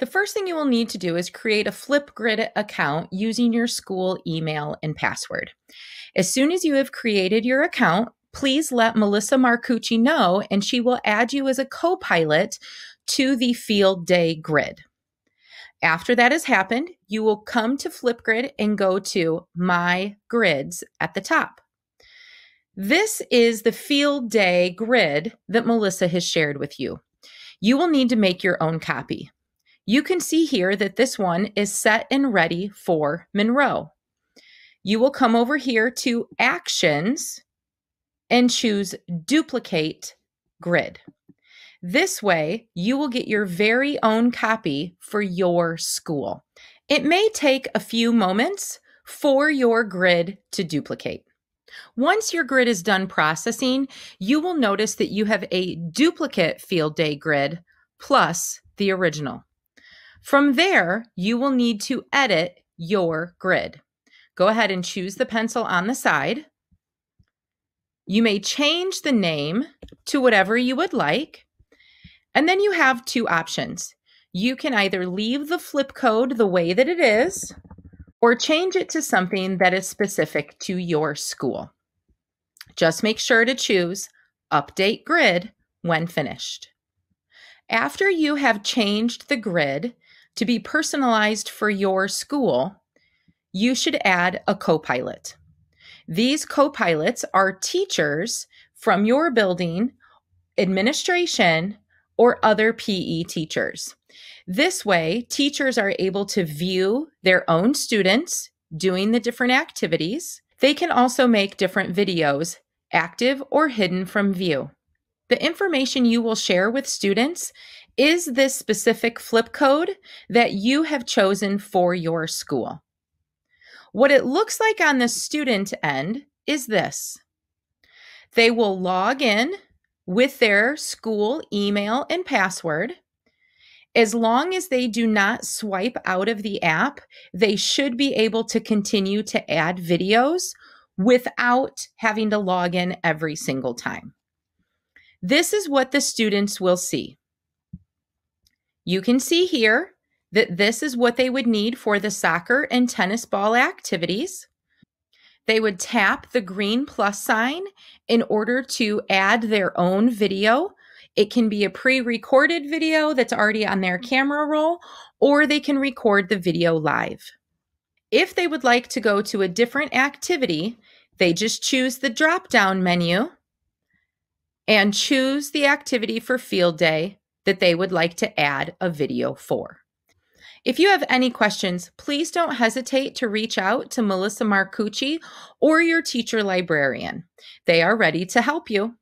The first thing you will need to do is create a Flipgrid account using your school email and password. As soon as you have created your account, please let Melissa Marcucci know and she will add you as a co pilot to the field day grid. After that has happened, you will come to Flipgrid and go to My Grids at the top. This is the field day grid that Melissa has shared with you. You will need to make your own copy. You can see here that this one is set and ready for Monroe. You will come over here to Actions and choose Duplicate Grid. This way, you will get your very own copy for your school. It may take a few moments for your grid to duplicate. Once your grid is done processing, you will notice that you have a duplicate field day grid plus the original. From there, you will need to edit your grid. Go ahead and choose the pencil on the side. You may change the name to whatever you would like. And then you have two options. You can either leave the flip code the way that it is or change it to something that is specific to your school. Just make sure to choose Update Grid when finished. After you have changed the grid, to be personalized for your school, you should add a co-pilot. These co-pilots are teachers from your building, administration, or other PE teachers. This way, teachers are able to view their own students doing the different activities. They can also make different videos, active or hidden from view. The information you will share with students is this specific flip code that you have chosen for your school. What it looks like on the student end is this. They will log in with their school email and password. As long as they do not swipe out of the app, they should be able to continue to add videos without having to log in every single time. This is what the students will see. You can see here that this is what they would need for the soccer and tennis ball activities. They would tap the green plus sign in order to add their own video. It can be a pre recorded video that's already on their camera roll, or they can record the video live. If they would like to go to a different activity, they just choose the drop down menu and choose the activity for field day that they would like to add a video for. If you have any questions, please don't hesitate to reach out to Melissa Marcucci or your teacher librarian. They are ready to help you.